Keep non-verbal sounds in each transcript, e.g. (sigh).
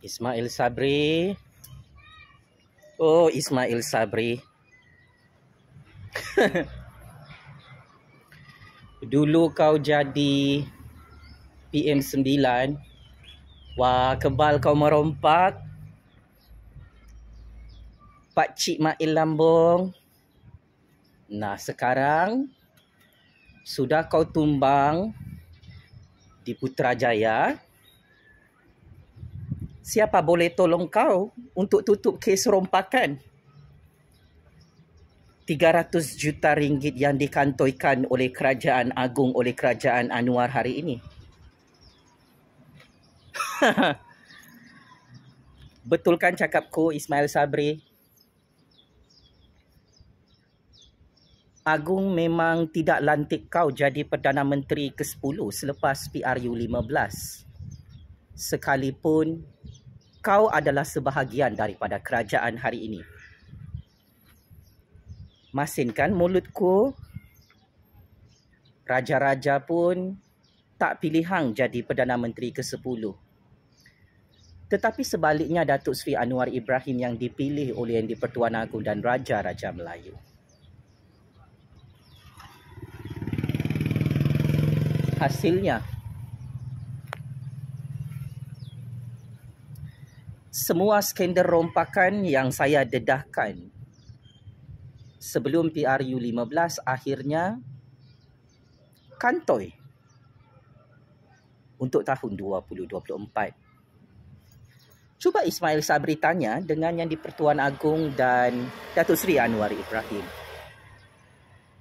Ismail Sabri. Oh, Ismail Sabri. (laughs) Dulu kau jadi PM9. Wah, kebal kau merompak. Pak Cik Mail Lambung. Nah, sekarang sudah kau tumbang di Putrajaya. Jaya siapa boleh tolong kau untuk tutup kes rompakan? 300 juta ringgit yang dikantoikan oleh kerajaan agung oleh kerajaan Anwar hari ini. (laughs) Betul kan cakapku Ismail Sabri? Agung memang tidak lantik kau jadi Perdana Menteri ke-10 selepas PRU-15. Sekalipun kau adalah sebahagian daripada kerajaan hari ini. Masinkan mulutku. Raja-raja pun tak pilih hang jadi Perdana Menteri ke-10. Tetapi sebaliknya Datuk Sri Anwar Ibrahim yang dipilih oleh Yang di-Pertuan Agung dan Raja-Raja Melayu. Hasilnya, semua skandal rompakan yang saya dedahkan sebelum PRU 15 akhirnya kantoi untuk tahun 2024. Cuba Ismail Sabri tanya dengan yang di Pertuan Agong dan Datuk Seri Anwar Ibrahim.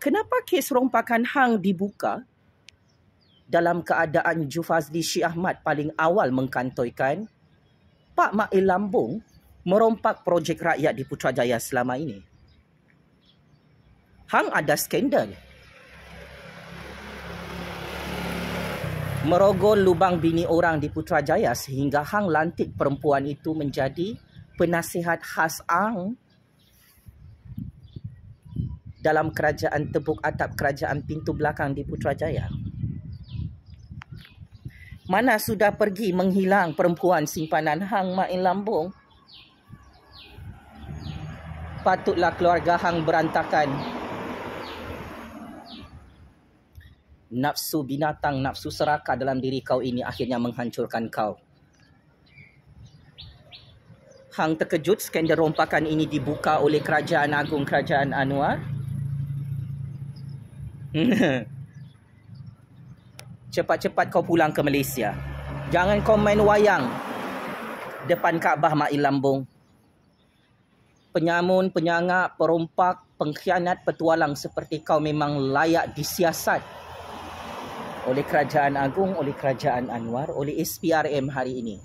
Kenapa kes rompakan hang dibuka dalam keadaan Jufazli Syi Ahmad paling awal mengkantoikan Pak Mak Elambung merompak projek rakyat di Putrajaya selama ini. Hang ada skandal. Merogol lubang bini orang di Putrajaya sehingga hang lantik perempuan itu menjadi penasihat khas ang dalam kerajaan tepuk atap kerajaan pintu belakang di Putrajaya. Jaya. Mana sudah pergi menghilang perempuan simpanan Hang Main Lambung? Patutlah keluarga Hang berantakan. Nafsu binatang, nafsu seraka dalam diri kau ini akhirnya menghancurkan kau. Hang terkejut skandal rompakan ini dibuka oleh Kerajaan Agung Kerajaan Anwar. (laughs) cepat-cepat kau pulang ke Malaysia. Jangan kau main wayang depan Kaabah Ma'il Lambung. Penyamun, penyangak, perompak, pengkhianat, petualang seperti kau memang layak disiasat oleh Kerajaan Agung, oleh Kerajaan Anwar, oleh SPRM hari ini.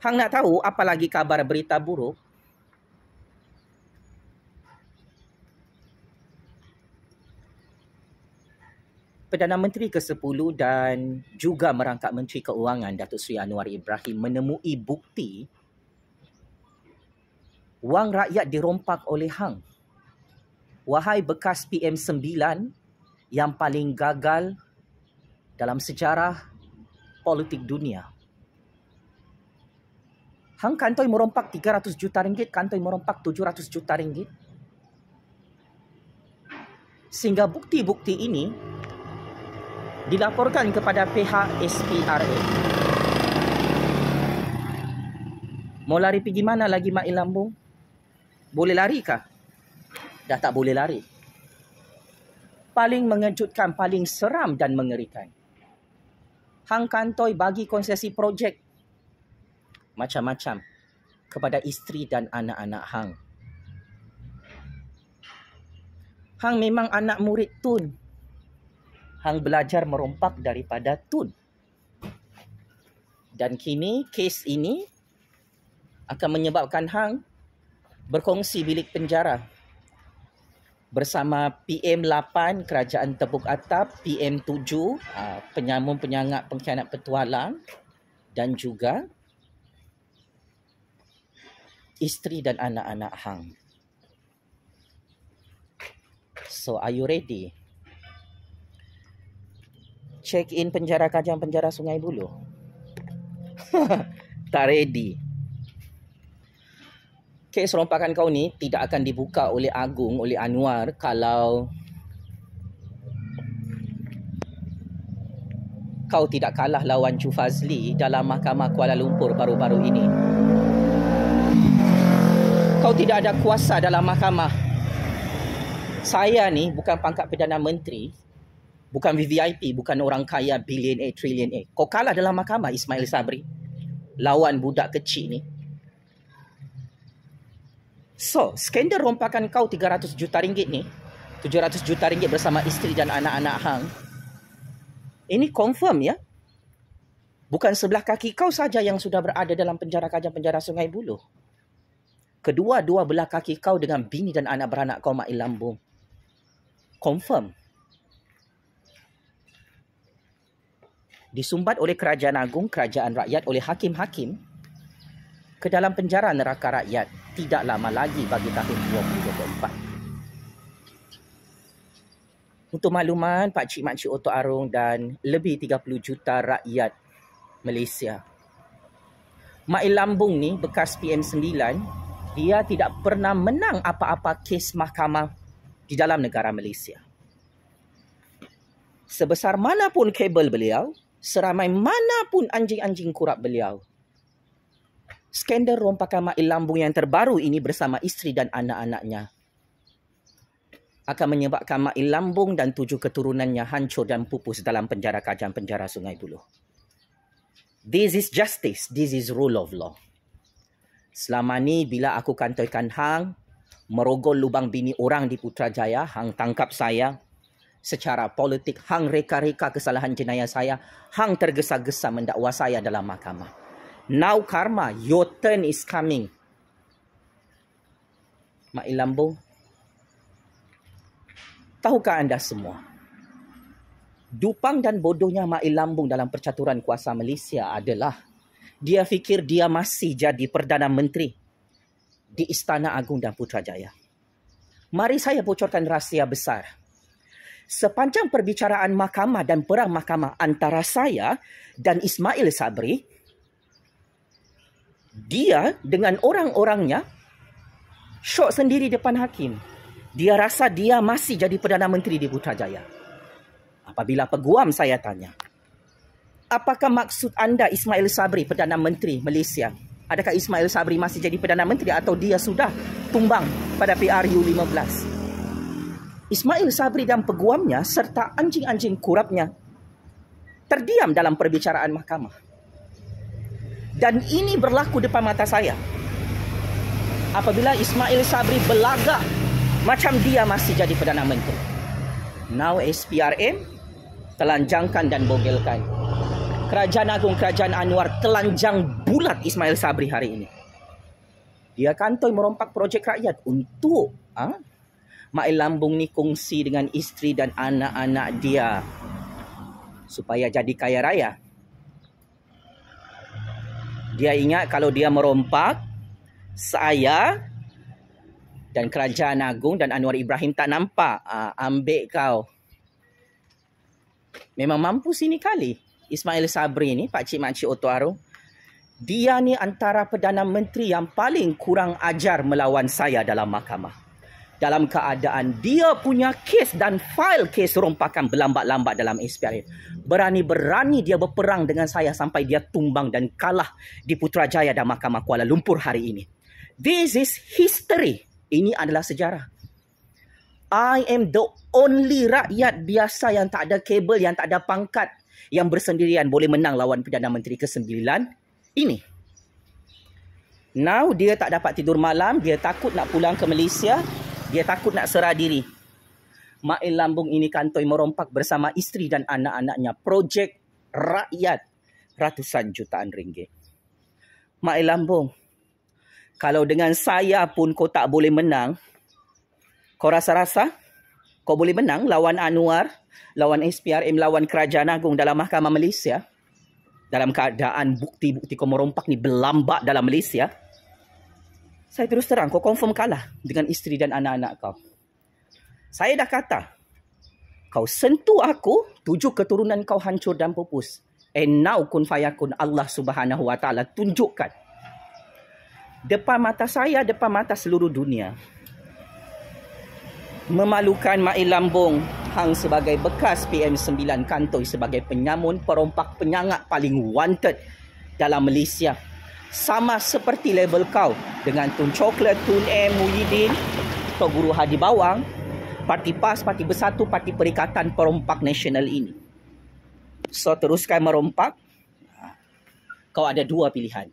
Hang nak tahu apa lagi kabar berita buruk? Perdana Menteri ke-10 dan juga merangkap Menteri Keuangan Datuk Seri Anwar Ibrahim menemui bukti wang rakyat dirompak oleh hang. Wahai bekas PM9 yang paling gagal dalam sejarah politik dunia. Hang kantoi merompak 300 juta ringgit, kantoi merompak 700 juta ringgit. Sehingga bukti-bukti ini dilaporkan kepada pihak SPRA. Mau lari pergi mana lagi Mak Ilambung? Boleh lari kah? Dah tak boleh lari. Paling mengejutkan, paling seram dan mengerikan. Hang Kantoi bagi konsesi projek macam-macam kepada isteri dan anak-anak Hang. Hang memang anak murid Tun hang belajar merompak daripada tun. Dan kini kes ini akan menyebabkan hang berkongsi bilik penjara bersama PM8 Kerajaan Tepuk Atap, PM7 ah, Penyamun Penyangak Pengkhianat Petualang dan juga isteri dan anak-anak hang. So are you ready? check in penjara kajang penjara sungai buloh (laughs) tak ready kes serompakan kau ni tidak akan dibuka oleh agung oleh anwar kalau kau tidak kalah lawan Chu Fazli dalam Mahkamah Kuala Lumpur baru-baru ini. Kau tidak ada kuasa dalam mahkamah. Saya ni bukan pangkat Perdana Menteri Bukan VVIP, bukan orang kaya bilion A, trillion A. Kau kalah dalam mahkamah Ismail Sabri. Lawan budak kecil ni. So, skandal rompakan kau 300 juta ringgit ni. 700 juta ringgit bersama isteri dan anak-anak hang. Ini confirm ya. Bukan sebelah kaki kau saja yang sudah berada dalam penjara kajang penjara Sungai Buloh. Kedua-dua belah kaki kau dengan bini dan anak beranak kau Mak Ilambung. Confirm. Confirm. disumbat oleh kerajaan agung, kerajaan rakyat oleh hakim-hakim ke dalam penjara neraka rakyat tidak lama lagi bagi tahun 2024. Untuk makluman Pak Cik Mak Cik Otto Arung dan lebih 30 juta rakyat Malaysia. Mai Ilambung ni bekas PM9 dia tidak pernah menang apa-apa kes mahkamah di dalam negara Malaysia. Sebesar manapun pun kabel beliau, seramai mana pun anjing-anjing kurap beliau. Skander rompakan Mak lambung yang terbaru ini bersama isteri dan anak-anaknya akan menyebabkan Mak lambung dan tujuh keturunannya hancur dan pupus dalam penjara kajang penjara Sungai buluh. This is justice. This is rule of law. Selama ni bila aku kantoikan hang, merogol lubang bini orang di Putrajaya, hang tangkap saya, secara politik. Hang reka-reka kesalahan jenayah saya. Hang tergesa-gesa mendakwa saya dalam mahkamah. Now karma, your turn is coming. Mak Ilambo, tahukah anda semua? Dupang dan bodohnya Mak Ilambung dalam percaturan kuasa Malaysia adalah dia fikir dia masih jadi Perdana Menteri di Istana Agung dan Putrajaya. Mari saya bocorkan rahsia besar sepanjang perbicaraan mahkamah dan perang mahkamah antara saya dan Ismail Sabri, dia dengan orang-orangnya syok sendiri depan hakim. Dia rasa dia masih jadi Perdana Menteri di Putrajaya. Apabila peguam saya tanya, apakah maksud anda Ismail Sabri Perdana Menteri Malaysia? Adakah Ismail Sabri masih jadi Perdana Menteri atau dia sudah tumbang pada PRU 15? Ismail Sabri dan peguamnya serta anjing-anjing kurapnya terdiam dalam perbicaraan mahkamah. Dan ini berlaku depan mata saya. Apabila Ismail Sabri belagak macam dia masih jadi Perdana Menteri. Now SPRM telanjangkan dan bogelkan. Kerajaan Agung Kerajaan Anwar telanjang bulat Ismail Sabri hari ini. Dia kantoi merompak projek rakyat untuk ha? Mak Lambung ni kongsi dengan isteri dan anak-anak dia supaya jadi kaya raya. Dia ingat kalau dia merompak, saya dan Kerajaan Agung dan Anwar Ibrahim tak nampak. Uh, ambil kau. Memang mampu sini kali. Ismail Sabri ni, pakcik-makcik Otto Arum. Dia ni antara Perdana Menteri yang paling kurang ajar melawan saya dalam mahkamah dalam keadaan dia punya kes dan file kes rompakan berlambat-lambat dalam SPRM. Berani-berani dia berperang dengan saya sampai dia tumbang dan kalah di Putrajaya dan Mahkamah Kuala Lumpur hari ini. This is history. Ini adalah sejarah. I am the only rakyat biasa yang tak ada kabel, yang tak ada pangkat yang bersendirian boleh menang lawan Perdana Menteri ke-9 ini. Now dia tak dapat tidur malam, dia takut nak pulang ke Malaysia. Dia takut nak serah diri. Mak El Lambung ini kantoi merompak bersama isteri dan anak-anaknya. Projek rakyat ratusan jutaan ringgit. Mak El Lambung, kalau dengan saya pun kau tak boleh menang, kau rasa-rasa kau boleh menang lawan Anwar, lawan SPRM, lawan Kerajaan Agung dalam Mahkamah Malaysia? Dalam keadaan bukti-bukti kau merompak ni berlambak dalam Malaysia? Saya terus terang, kau confirm kalah dengan isteri dan anak-anak kau. Saya dah kata, kau sentuh aku, tujuh keturunan kau hancur dan pupus. And now kun fayakun Allah subhanahu wa ta'ala tunjukkan. Depan mata saya, depan mata seluruh dunia. Memalukan Mai Lambung Hang sebagai bekas PM9 Kantoi sebagai penyamun perompak penyangak paling wanted dalam Malaysia sama seperti level kau dengan Tun Coklat, Tun M, Muhyiddin, Tok Guru Hadi Bawang, Parti PAS, Parti Bersatu, Parti Perikatan Perompak Nasional ini. So teruskan merompak. Ha. Kau ada dua pilihan.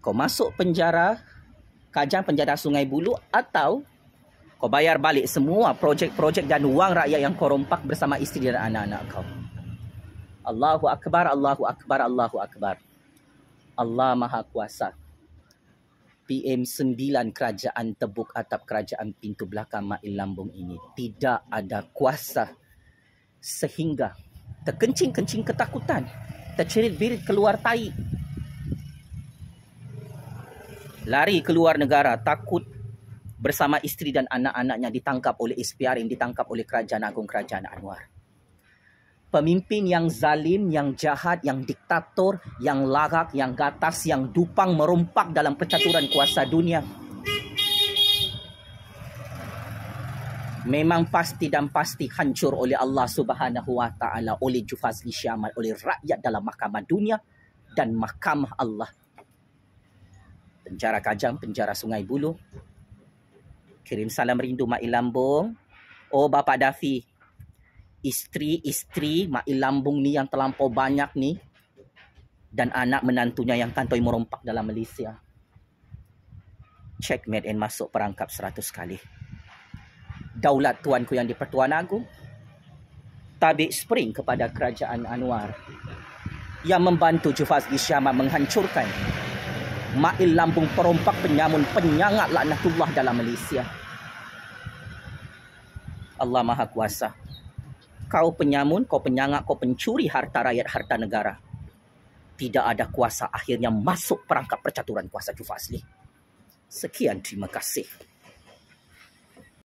Kau masuk penjara, kajang penjara Sungai Bulu atau kau bayar balik semua projek-projek dan wang rakyat yang kau rompak bersama isteri dan anak-anak kau. Allahu Akbar, Allahu Akbar, Allahu Akbar. Allah Maha Kuasa. PM9 Kerajaan Tebuk Atap Kerajaan Pintu Belakang Ma'il Lambung ini tidak ada kuasa sehingga terkencing-kencing ketakutan, tercerit-birit keluar tai. Lari keluar negara takut bersama isteri dan anak-anaknya ditangkap oleh SPR yang ditangkap oleh Kerajaan Agung Kerajaan Anwar pemimpin yang zalim, yang jahat, yang diktator, yang larak, yang gatas, yang dupang merompak dalam percaturan kuasa dunia. Memang pasti dan pasti hancur oleh Allah Subhanahu Wa Taala oleh Jufaz Syamal oleh rakyat dalam mahkamah dunia dan mahkamah Allah. Penjara Kajang, penjara Sungai Buloh. Kirim salam rindu Mak Ilambung. Oh Bapak Dafi, isteri-isteri mak ilambung ni yang terlampau banyak ni dan anak menantunya yang kantoi merompak dalam Malaysia. Checkmate and masuk perangkap seratus kali. Daulat tuanku yang di Pertuan agung. Tabik spring kepada kerajaan Anwar. Yang membantu Jufaz Gishama menghancurkan. Ma'il lambung perompak penyamun penyangat laknatullah dalam Malaysia. Allah Maha Kuasa kau penyamun, kau penyangak, kau pencuri harta rakyat, harta negara. Tidak ada kuasa akhirnya masuk perangkap percaturan kuasa Jufa asli. Sekian terima kasih.